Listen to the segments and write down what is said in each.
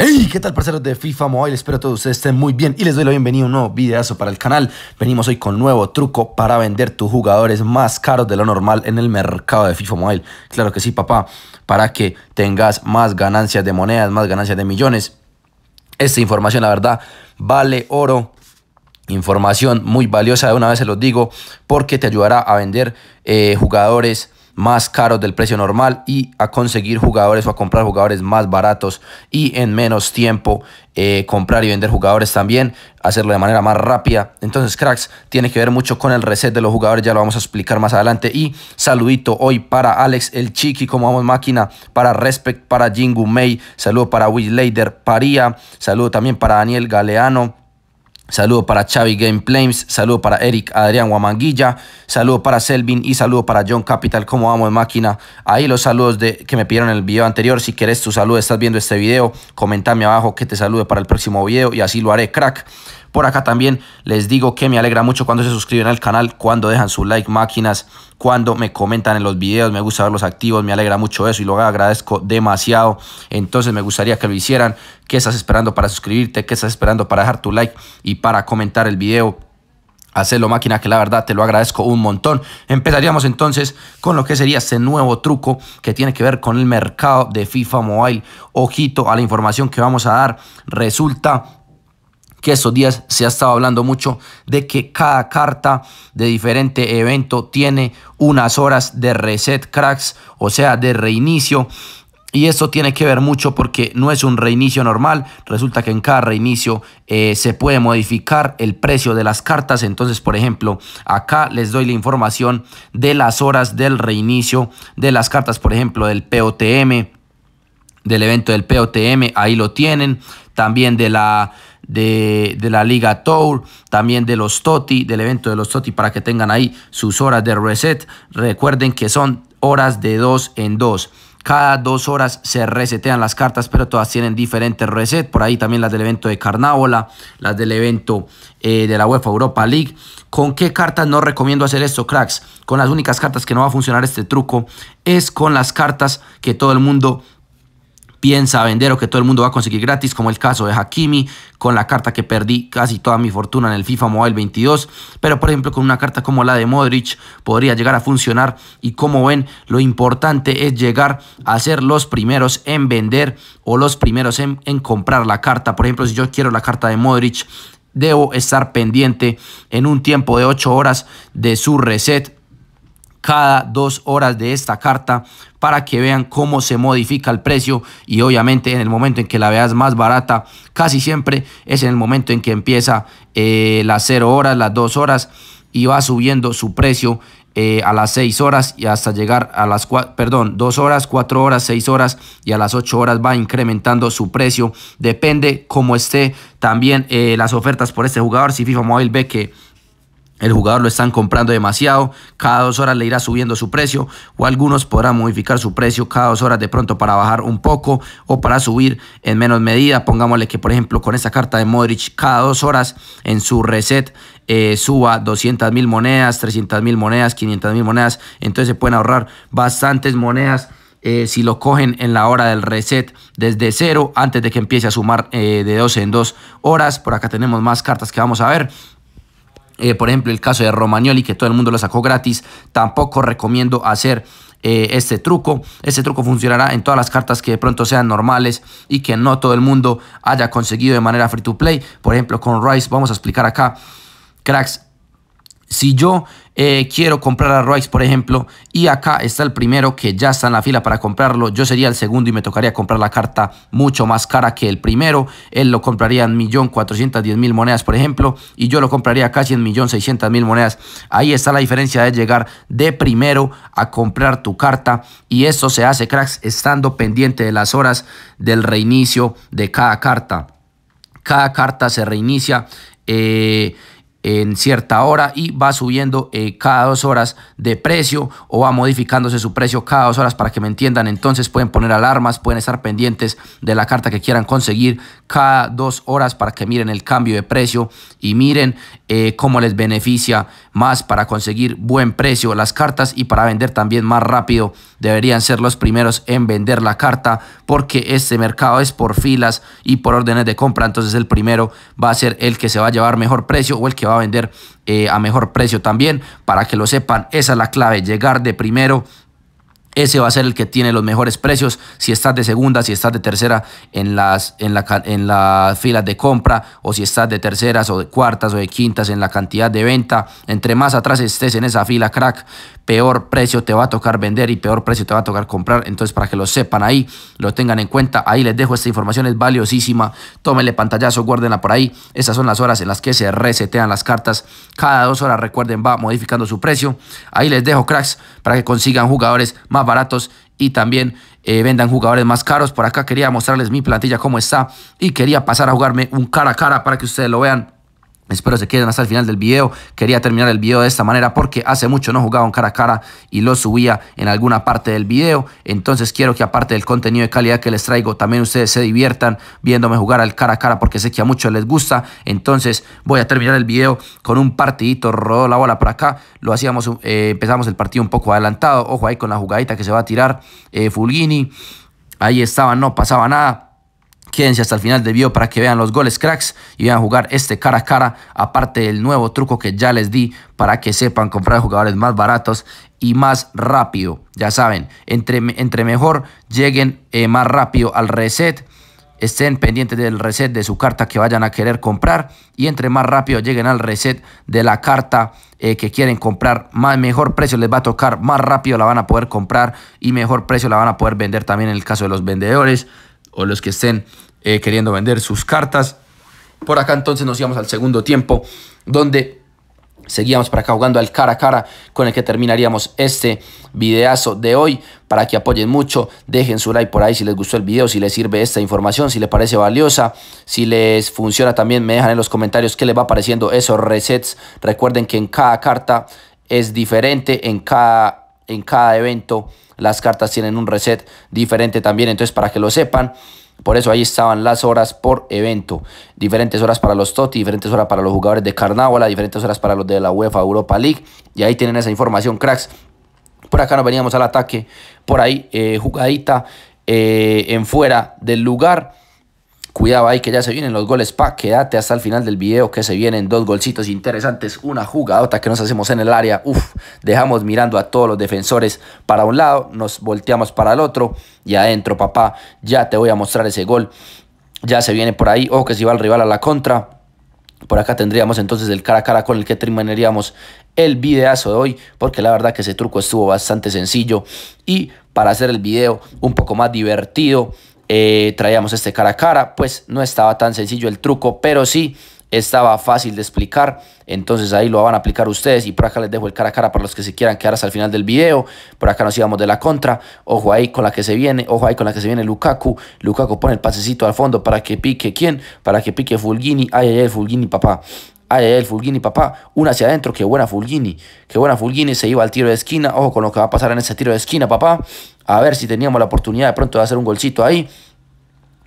Hey, ¿qué tal parceros de FIFA Mobile? Espero todos ustedes estén muy bien y les doy la bienvenida a un nuevo videazo para el canal. Venimos hoy con nuevo truco para vender tus jugadores más caros de lo normal en el mercado de FIFA Mobile. Claro que sí, papá, para que tengas más ganancias de monedas, más ganancias de millones. Esta información, la verdad, vale oro. Información muy valiosa, de una vez se los digo, porque te ayudará a vender eh, jugadores más caros del precio normal y a conseguir jugadores o a comprar jugadores más baratos y en menos tiempo eh, comprar y vender jugadores también, hacerlo de manera más rápida. Entonces, cracks, tiene que ver mucho con el reset de los jugadores, ya lo vamos a explicar más adelante. Y saludito hoy para Alex El Chiqui, como vamos máquina, para Respect, para Jingu May, saludo para Will Paría, saludo también para Daniel Galeano Saludo para Xavi Game saludo para Eric Adrián Guamanguilla, saludo para Selvin y saludo para John Capital, como amo de máquina. Ahí los saludos de, que me pidieron en el video anterior. Si quieres tu saludo, estás viendo este video, comentame abajo que te salude para el próximo video y así lo haré, crack. Por acá también les digo que me alegra mucho cuando se suscriben al canal, cuando dejan su like, máquinas, cuando me comentan en los videos, me gusta verlos activos, me alegra mucho eso y lo agradezco demasiado. Entonces me gustaría que lo hicieran. ¿Qué estás esperando para suscribirte? ¿Qué estás esperando para dejar tu like y para comentar el video? hacerlo máquina que la verdad te lo agradezco un montón. Empezaríamos entonces con lo que sería este nuevo truco que tiene que ver con el mercado de FIFA Mobile. Ojito a la información que vamos a dar. Resulta que estos días se ha estado hablando mucho de que cada carta de diferente evento tiene unas horas de reset cracks, o sea, de reinicio. Y esto tiene que ver mucho porque no es un reinicio normal. Resulta que en cada reinicio eh, se puede modificar el precio de las cartas. Entonces, por ejemplo, acá les doy la información de las horas del reinicio de las cartas, por ejemplo, del POTM, del evento del POTM. Ahí lo tienen. También de la de, la Liga Tour, también de los Toti, del evento de los Toti, para que tengan ahí sus horas de reset. Recuerden que son horas de dos en dos. Cada dos horas se resetean las cartas, pero todas tienen diferentes reset. Por ahí también las del evento de Carnábola, las del evento eh, de la UEFA Europa League. ¿Con qué cartas no recomiendo hacer esto, cracks? Con las únicas cartas que no va a funcionar este truco es con las cartas que todo el mundo piensa vender o que todo el mundo va a conseguir gratis, como el caso de Hakimi, con la carta que perdí casi toda mi fortuna en el FIFA Mobile 22, pero por ejemplo con una carta como la de Modric podría llegar a funcionar y como ven lo importante es llegar a ser los primeros en vender o los primeros en, comprar la carta, por ejemplo si yo quiero la carta de Modric debo estar pendiente en un tiempo de 8 horas de su reset cada dos horas de esta carta para que vean cómo se modifica el precio y obviamente en el momento en que la veas más barata casi siempre es en el momento en que empieza eh, las 0 horas, las dos horas y va subiendo su precio eh, a las seis horas y hasta llegar a las 4, perdón, 2 horas, cuatro horas, seis horas y a las 8 horas va incrementando su precio. Depende cómo esté también eh, las ofertas por este jugador. Si FIFA Mobile ve que el jugador lo están comprando demasiado, cada dos horas le irá subiendo su precio o algunos podrán modificar su precio cada dos horas de pronto para bajar un poco o para subir en menos medida. Pongámosle que por ejemplo con esta carta de Modric cada dos horas en su reset eh, suba 200 mil monedas, 300 mil monedas, 500 mil monedas. Entonces se pueden ahorrar bastantes monedas. Eh, si lo cogen en la hora del reset desde cero antes de que empiece a sumar eh, de 12 en dos horas. Por acá tenemos más cartas que vamos a ver. Eh, por ejemplo, el caso de Romagnoli, que todo el mundo lo sacó gratis, tampoco recomiendo hacer eh, este truco. Este truco funcionará en todas las cartas que de pronto sean normales y que no todo el mundo haya conseguido de manera free to play. Por ejemplo, con Rice, vamos a explicar acá, cracks, si yo eh, quiero comprar a Royce, por ejemplo, y acá está el primero que ya está en la fila para comprarlo, yo sería el segundo y me tocaría comprar la carta mucho más cara que el primero. Él lo compraría en 1.410.000 monedas, por ejemplo, y yo lo compraría casi en 1.600.000 monedas. Ahí está la diferencia de llegar de primero a comprar tu carta y eso se hace, cracks, estando pendiente de las horas del reinicio de cada carta. Cada carta se reinicia. Eh, en cierta hora y va subiendo eh, cada dos horas de precio o va modificándose su precio cada dos horas para que me entiendan. Entonces pueden poner alarmas, pueden estar pendientes de la carta que quieran conseguir cada dos horas para que miren el cambio de precio y miren eh, cómo les beneficia más para conseguir buen precio las cartas y para vender también más rápido deberían ser los primeros en vender la carta porque este mercado es por filas y por órdenes de compra. Entonces el primero va a ser el que se va a llevar mejor precio o el que va a vender eh, a mejor precio también. Para que lo sepan, esa es la clave, llegar de primero ese va a ser el que tiene los mejores precios si estás de segunda, si estás de tercera en las, en la, en filas de compra o si estás de terceras o de cuartas o de quintas en la cantidad de venta. Entre más atrás estés en esa fila, crack, peor precio te va a tocar vender y peor precio te va a tocar comprar. Entonces, para que lo sepan ahí, lo tengan en cuenta, ahí les dejo esta información, es valiosísima. Tómenle pantallazo, guárdenla por ahí. Estas son las horas en las que se resetean las cartas. Cada dos horas, recuerden, va modificando su precio. Ahí les dejo, cracks, para que consigan jugadores más baratos y también eh, vendan jugadores más caros. Por acá quería mostrarles mi plantilla cómo está y quería pasar a jugarme un cara a cara para que ustedes lo vean. Espero se queden hasta el final del video. Quería terminar el video de esta manera porque hace mucho no jugaba un cara a cara y lo subía en alguna parte del video. Entonces quiero que aparte del contenido de calidad que les traigo, también ustedes se diviertan viéndome jugar al cara a cara porque sé que a muchos les gusta. Entonces voy a terminar el video con un partidito, rodó la bola para acá. Lo hacíamos, eh, empezamos el partido un poco adelantado. Ojo ahí con la jugadita que se va a tirar eh, Fulgini. Ahí estaba, no pasaba nada Quédense hasta el final del video para que vean los goles cracks y vean jugar este cara a cara, aparte del nuevo truco que ya les di para que sepan comprar jugadores más baratos y más rápido. Ya saben, entre, entre mejor lleguen eh, más rápido al reset, estén pendientes del reset de su carta que vayan a querer comprar y entre más rápido lleguen al reset de la carta eh, que quieren comprar, más mejor precio les va a tocar, más rápido la van a poder comprar y mejor precio la van a poder vender también en el caso de los vendedores o los que estén eh, queriendo vender sus cartas. Por acá entonces nos íbamos al segundo tiempo, donde seguíamos para acá jugando al cara a cara con el que terminaríamos este videazo de hoy. Para que apoyen mucho, dejen su like por ahí si les gustó el video, si les sirve esta información, si les parece valiosa, si les funciona también, me dejan en los comentarios qué les va pareciendo esos resets. Recuerden que en cada carta es diferente, en cada, en cada evento las cartas tienen un reset diferente también, entonces para que lo sepan. Por eso ahí estaban las horas por evento. Diferentes horas para los TOTI, diferentes horas para los jugadores de Carnaval, diferentes horas para los de la UEFA Europa League. Y ahí tienen esa información, cracks. Por acá nos veníamos al ataque. Por ahí, eh, jugadita eh, en fuera del lugar. Cuidado ahí que ya se vienen los goles, pa, quédate hasta el final del video que se vienen dos golcitos interesantes, una jugadota que nos hacemos en el área, Uf dejamos mirando a todos los defensores para un lado, nos volteamos para el otro y adentro, papá, ya te voy a mostrar ese gol, ya se viene por ahí, ojo que si va el rival a la contra, por acá tendríamos entonces el cara a cara con el que terminaríamos el videazo de hoy, porque la verdad que ese truco estuvo bastante sencillo y para hacer el video un poco más divertido, eh, traíamos este cara a cara, pues no estaba tan sencillo el truco, pero sí estaba fácil de explicar, entonces ahí lo van a aplicar ustedes y por acá les dejo el cara a cara para los que se quieran quedar hasta el final del video, por acá nos íbamos de la contra, ojo ahí con la que se viene, ojo ahí con la que se viene Lukaku, Lukaku pone el pasecito al fondo para que pique quién, para que pique Fulgini, ay ay el Fulgini papá, Ay, el Fulgini, papá. Una hacia adentro. Qué buena Fulgini. Qué buena Fulgini. Se iba al tiro de esquina. Ojo con lo que va a pasar en ese tiro de esquina, papá a ver si teníamos la oportunidad de pronto de hacer un golcito ahí.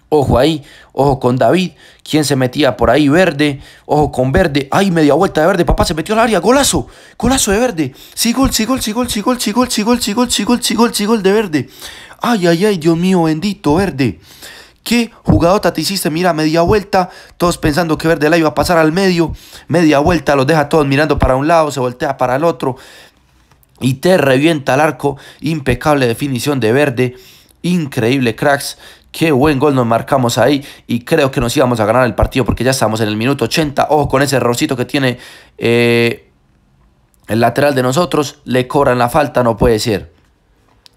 Ojo ahí, ojo con David, ¿Quién se metía por ahí verde, ojo con verde, ay, media vuelta de verde, papá se metió al área, golazo, golazo de verde, sí gol, sí gol, sí gol, sí gol, sí gol, sí gol, sí gol, sí gol, sí gol, sí gol de verde. Ay, ay, ay, Dios mío, bendito verde. ¿Qué jugadota te hiciste? Mira, media vuelta, todos pensando que Verde la iba a pasar al medio, media vuelta, los deja todos mirando para un lado, se voltea para el otro, y te revienta el arco. Impecable definición de verde. Increíble, cracks. Qué buen gol nos marcamos ahí y creo que nos íbamos a ganar el partido porque ya estamos en el minuto 80. Ojo con ese errorcito que tiene eh, el lateral de nosotros. Le cobran la falta, no puede ser.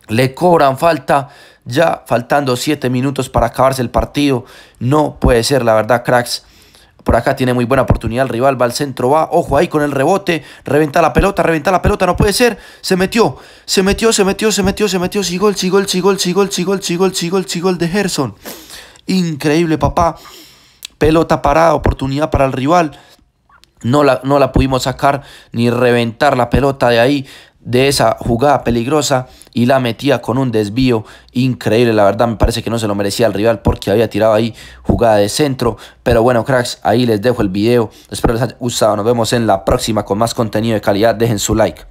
Le cobran falta ya faltando 7 minutos para acabarse el partido. No puede ser, la verdad, cracks. Por acá tiene muy buena oportunidad el rival, va al centro, va, ojo ahí con el rebote, reventa la pelota, reventa la pelota, no puede ser, se metió, se metió, se metió, se metió, se metió, sí el sigol, el sigol, el sigol, el de Gerson. Increíble, papá. Pelota parada, oportunidad para el rival. No no la pudimos sacar ni reventar la pelota de ahí de esa jugada peligrosa y la metía con un desvío increíble. La verdad me parece que no se lo merecía el rival porque había tirado ahí jugada de centro. Pero bueno, cracks, ahí les dejo el video. Espero les haya gustado. Nos vemos en la próxima con más contenido de calidad. Dejen su like.